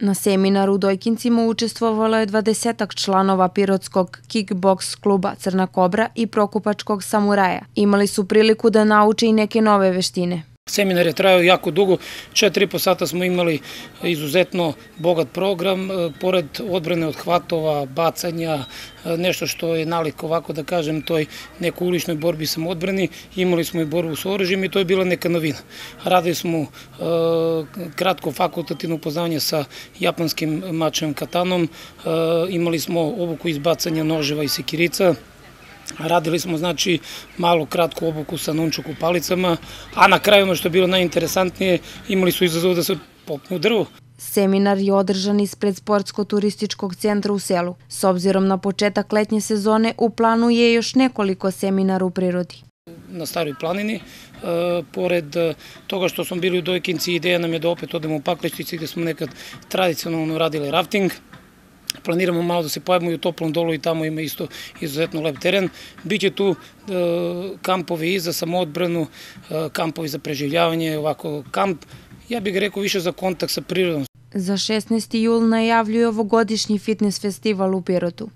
Na seminaru u Dojkincima učestvovalo je dvadesetak članova Pirotskog kickboks kluba Crna Kobra i Prokupačkog Samuraja. Imali su priliku da nauče i neke nove veštine. Seminar je trajao jako dugo, 4,5 sata smo imali izuzetno bogat program, e, pored odbrane od hvatova, bacanja, e, nešto što je nalik ovako da kažem toj nekoj uličnoj borbi sam odbrani, imali smo i borbu s oružjem i to je bila neka novina. Radili smo e, kratko fakultativno upoznavanje sa japanskim mačem katanom, imali smo obuku izbacanja noževa i sekirica, Radili smo znači malo kratku obuku sa nunčuku palicama, a na kraju ono što je bilo najinteresantnije, imali su izazov da se popnu drvo. Seminar je održan ispred Sportsko-turističkog centra u selu. S obzirom na početak letnje sezone, u planu je još nekoliko seminara u prirodi. Na Staroj planini, e, pored e, toga što smo bili u Dojkinci, ideja nam je da opet odemo u Pakleštici gde smo nekad tradicionalno radili rafting, planiramo malo da se pojavimo i u toplom dolu i tamo ima isto izuzetno lep teren. Biće tu e, kampovi i za samoodbranu, e, kampovi za preživljavanje, ovako kamp, ja bih rekao više za kontakt sa prirodom. Za 16. jul najavljuje ovogodišnji fitness festival u Pirotu.